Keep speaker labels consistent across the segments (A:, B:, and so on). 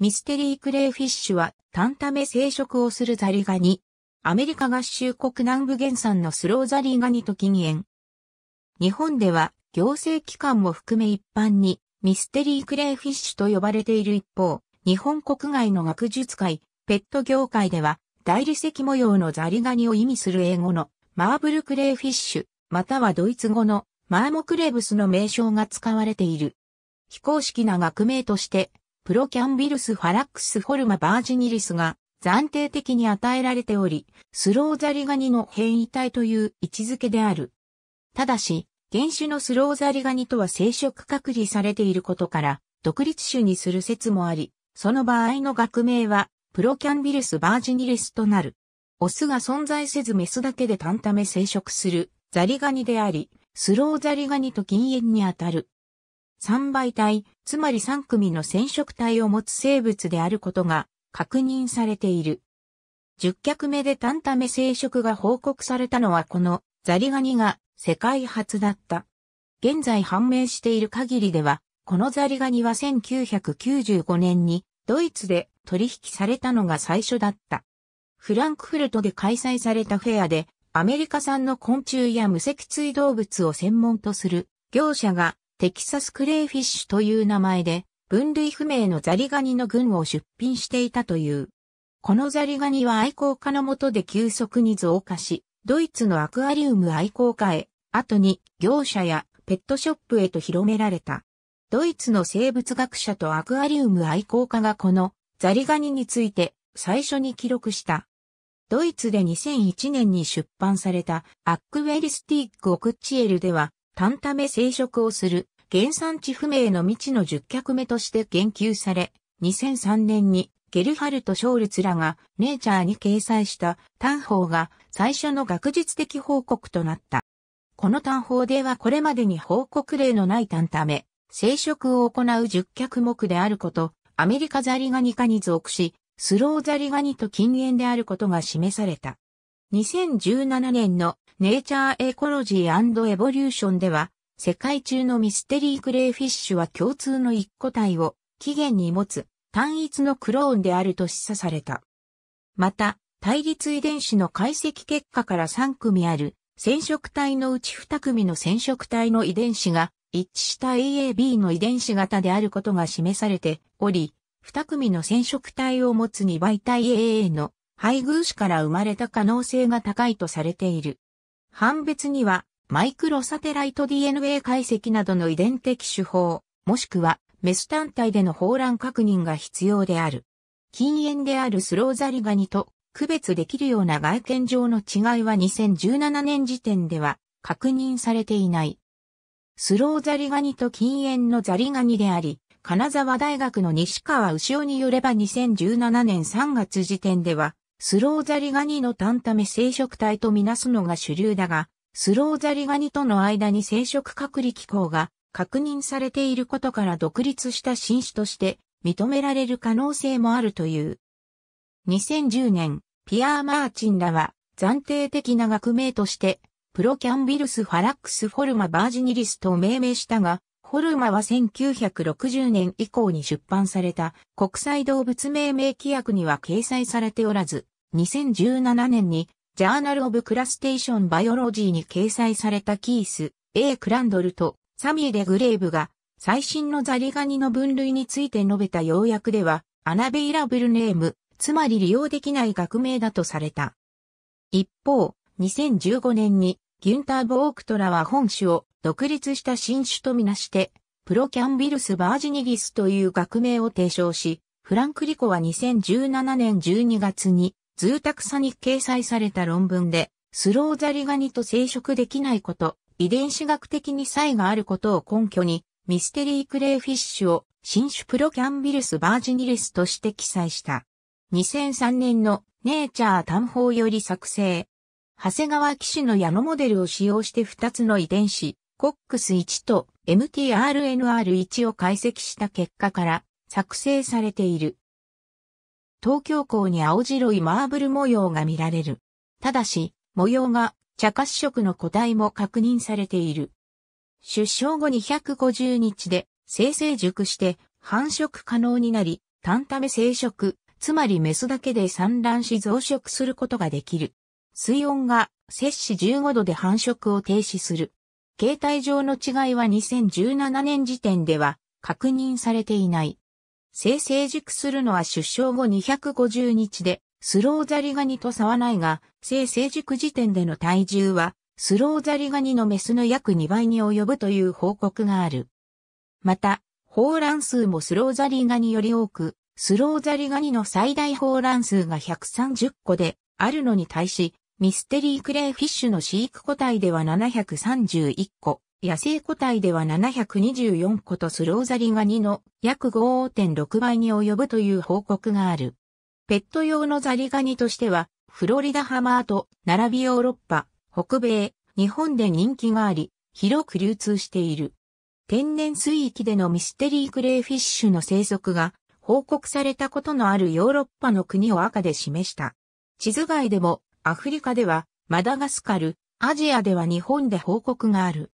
A: ミステリークレイフィッシュは、タンタメ生殖をするザリガニ。アメリカ合衆国南部原産のスローザリガニと近縁。日本では、行政機関も含め一般に、ミステリークレイフィッシュと呼ばれている一方、日本国外の学術界、ペット業界では、大理石模様のザリガニを意味する英語のマーブルクレイフィッシュ、またはドイツ語のマーモクレブスの名称が使われている。非公式な学名として、プロキャンビルスファラックスフォルマバージニリスが暫定的に与えられており、スローザリガニの変異体という位置づけである。ただし、原種のスローザリガニとは生殖隔離されていることから、独立種にする説もあり、その場合の学名は、プロキャンビルスバージニリスとなる。オスが存在せずメスだけで単ため生殖するザリガニであり、スローザリガニと禁煙にあたる。三倍体、つまり三組の染色体を持つ生物であることが確認されている。十脚目で単タメ生殖が報告されたのはこのザリガニが世界初だった。現在判明している限りでは、このザリガニは1995年にドイツで取引されたのが最初だった。フランクフルトで開催されたフェアで、アメリカ産の昆虫や無脊椎動物を専門とする業者がテキサスクレイフィッシュという名前で、分類不明のザリガニの群を出品していたという。このザリガニは愛好家のもとで急速に増加し、ドイツのアクアリウム愛好家へ、後に業者やペットショップへと広められた。ドイツの生物学者とアクアリウム愛好家がこのザリガニについて最初に記録した。ドイツで2001年に出版されたアックウェリスティック・オクチエルでは単ため生殖をする、原産地不明の未知の10脚目として研究され、2003年にゲルハルト・ショールツらがネイチャーに掲載した単法が最初の学術的報告となった。この単法ではこれまでに報告例のない単ため、生殖を行う10脚目であること、アメリカザリガニ科に属し、スローザリガニと禁煙であることが示された。2017年のネイチャーエコロジーエボリューションでは、世界中のミステリークレイフィッシュは共通の一個体を起源に持つ単一のクローンであると示唆された。また、対立遺伝子の解析結果から3組ある染色体のうち2組の染色体の遺伝子が一致した AAB の遺伝子型であることが示されており、2組の染色体を持つ2倍体 AA の配偶子から生まれた可能性が高いとされている。判別には、マイクロサテライト DNA 解析などの遺伝的手法、もしくはメス単体での放卵確認が必要である。禁煙であるスローザリガニと区別できるような外見上の違いは2017年時点では確認されていない。スローザリガニと禁煙のザリガニであり、金沢大学の西川牛尾によれば2017年3月時点ではスローザリガニの単ため生殖体とみなすのが主流だが、スローザリガニとの間に生殖隔離機構が確認されていることから独立した新種として認められる可能性もあるという。2010年、ピアー・マーチンらは暫定的な学名として、プロキャンビルス・ファラックス・フォルマ・バージニリスと命名したが、ホルマは1960年以降に出版された国際動物命名規約には掲載されておらず、2017年にジャーナル・オブ・クラステーション・バイオロジーに掲載されたキース、A・ クランドルとサミー・デ・グレーブが最新のザリガニの分類について述べた要約では、アナベイラブルネーム、つまり利用できない学名だとされた。一方、2015年にギュンター・ボークトラは本種を独立した新種とみなして、プロキャンビルス・バージニギスという学名を提唱し、フランクリコは2017年12月に、ズータクサに掲載された論文で、スローザリガニと生殖できないこと、遺伝子学的に差異があることを根拠に、ミステリークレイフィッシュを新種プロキャンビルス・バージニリスとして記載した。2003年のネイチャー探訪より作成。長谷川騎士の矢野モデルを使用して2つの遺伝子、コックス1と mtRNR1 を解析した結果から作成されている。東京港に青白いマーブル模様が見られる。ただし、模様が茶褐色の個体も確認されている。出生後250日で生成熟して繁殖可能になり、単ため生殖、つまりメスだけで産卵し増殖することができる。水温が摂氏15度で繁殖を停止する。形態上の違いは2017年時点では確認されていない。生成熟するのは出生後250日で、スローザリガニと差はないが、生成熟時点での体重は、スローザリガニのメスの約2倍に及ぶという報告がある。また、放卵数もスローザリガニより多く、スローザリガニの最大放卵数が130個であるのに対し、ミステリークレイフィッシュの飼育個体では731個、野生個体では724個とスローザリガニの約5.6倍に及ぶという報告がある。ペット用のザリガニとしては、フロリダハマーと並びヨーロッパ、北米、日本で人気があり、広く流通している。天然水域でのミステリークレイフィッシュの生息が報告されたことのあるヨーロッパの国を赤で示した。地図外でもアフリカではマダガスカル、アジアでは日本で報告がある。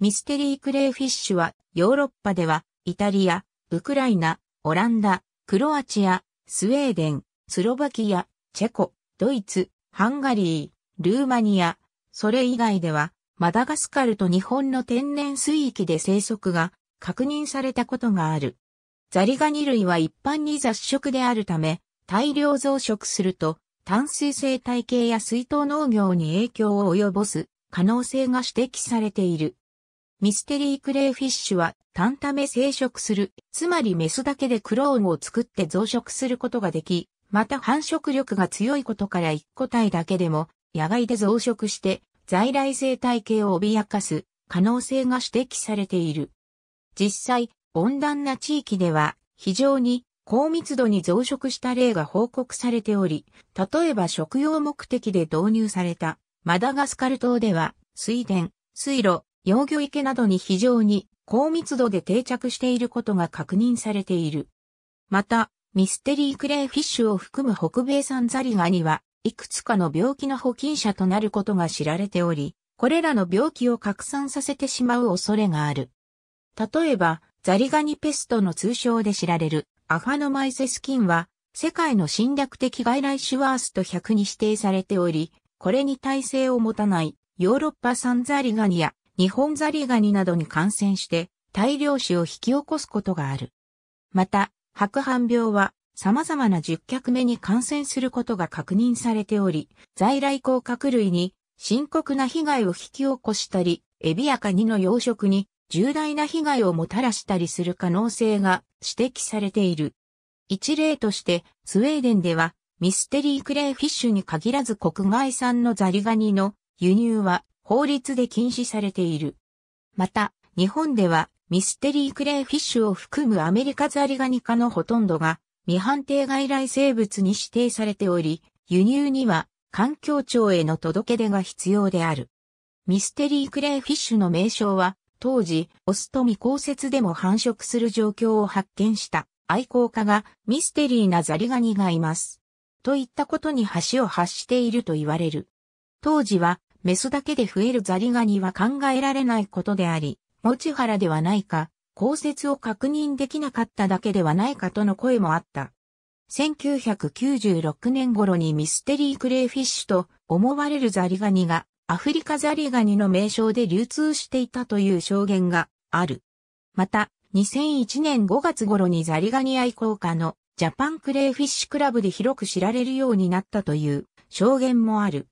A: ミステリークレイフィッシュはヨーロッパではイタリア、ウクライナ、オランダ、クロアチア、スウェーデン、スロバキア、チェコ、ドイツ、ハンガリー、ルーマニア、それ以外ではマダガスカルと日本の天然水域で生息が確認されたことがある。ザリガニ類は一般に雑食であるため、大量増殖すると淡水生態系や水筒農業に影響を及ぼす可能性が指摘されている。ミステリークレイフィッシュは単タメ生殖する、つまりメスだけでクローンを作って増殖することができ、また繁殖力が強いことから一個体だけでも野外で増殖して在来生態系を脅かす可能性が指摘されている。実際、温暖な地域では非常に高密度に増殖した例が報告されており、例えば食用目的で導入されたマダガスカル島では水田、水路、養魚池などに非常に高密度で定着していることが確認されている。また、ミステリークレイフィッシュを含む北米産ザリガニは、いくつかの病気の保菌者となることが知られており、これらの病気を拡散させてしまう恐れがある。例えば、ザリガニペストの通称で知られるアファノマイセス菌は、世界の侵略的外来種ワースト100に指定されており、これに耐性を持たないヨーロッパ産ザリガニや日本ザリガニなどに感染して大量死を引き起こすことがある。また、白斑病は様々な10脚目に感染することが確認されており、在来甲殻類に深刻な被害を引き起こしたり、エビやカニの養殖に重大な被害をもたらしたりする可能性が指摘されている。一例として、スウェーデンでは、ミステリークレイフィッシュに限らず国外産のザリガニの輸入は法律で禁止されている。また、日本ではミステリークレイフィッシュを含むアメリカザリガニ科のほとんどが未判定外来生物に指定されており、輸入には環境庁への届け出が必要である。ミステリークレイフィッシュの名称は当時、オスと未降雪でも繁殖する状況を発見した愛好家がミステリーなザリガニがいます。といったことに橋を発していると言われる。当時は、メスだけで増えるザリガニは考えられないことであり、持原ではないか、降雪を確認できなかっただけではないかとの声もあった。1996年頃にミステリークレイフィッシュと思われるザリガニがアフリカザリガニの名称で流通していたという証言がある。また、2001年5月頃にザリガニ愛好家のジャパンクレイフィッシュクラブで広く知られるようになったという証言もある。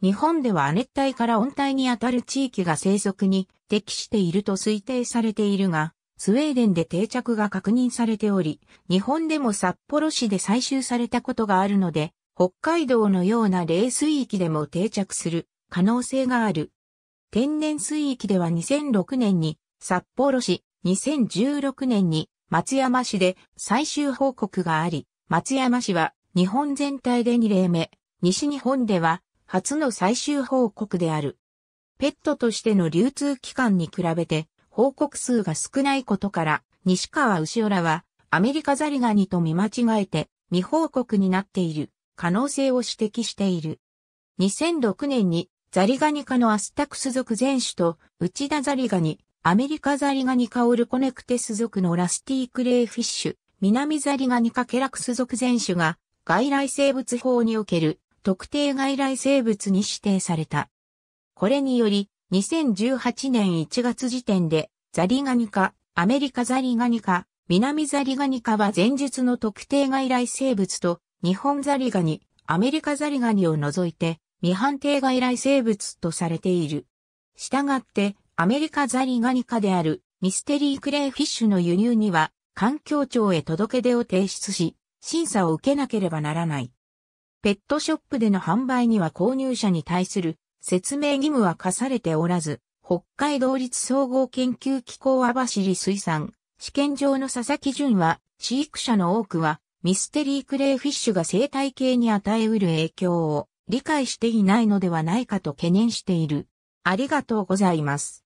A: 日本では亜熱帯から温帯にあたる地域が生息に適していると推定されているが、スウェーデンで定着が確認されており、日本でも札幌市で採集されたことがあるので、北海道のような冷水域でも定着する可能性がある。天然水域では2006年に札幌市、2016年に松山市で最終報告があり、松山市は日本全体で2例目、西日本では初の最終報告である。ペットとしての流通期間に比べて報告数が少ないことから、西川牛尾らはアメリカザリガニと見間違えて未報告になっている可能性を指摘している。2006年にザリガニ科のアスタクス属全種と、内田ザリガニ、アメリカザリガニ科オルコネクテス属のラスティークレイフィッシュ、南ザリガニ科ケラクス属全種が、外来生物法における特定外来生物に指定された。これにより、2018年1月時点で、ザリガニ科、アメリカザリガニ科、南ザリガニ科は前述の特定外来生物と、日本ザリガニ、アメリカザリガニを除いて、未判定外来生物とされている。したがって、アメリカザリガニ科であるミステリークレイフィッシュの輸入には、環境庁へ届け出を提出し、審査を受けなければならない。ペットショップでの販売には購入者に対する説明義務は課されておらず、北海道立総合研究機構網走水産、試験場の佐々木淳は、飼育者の多くは、ミステリークレイフィッシュが生態系に与えうる影響を理解していないのではないかと懸念している。ありがとうございます。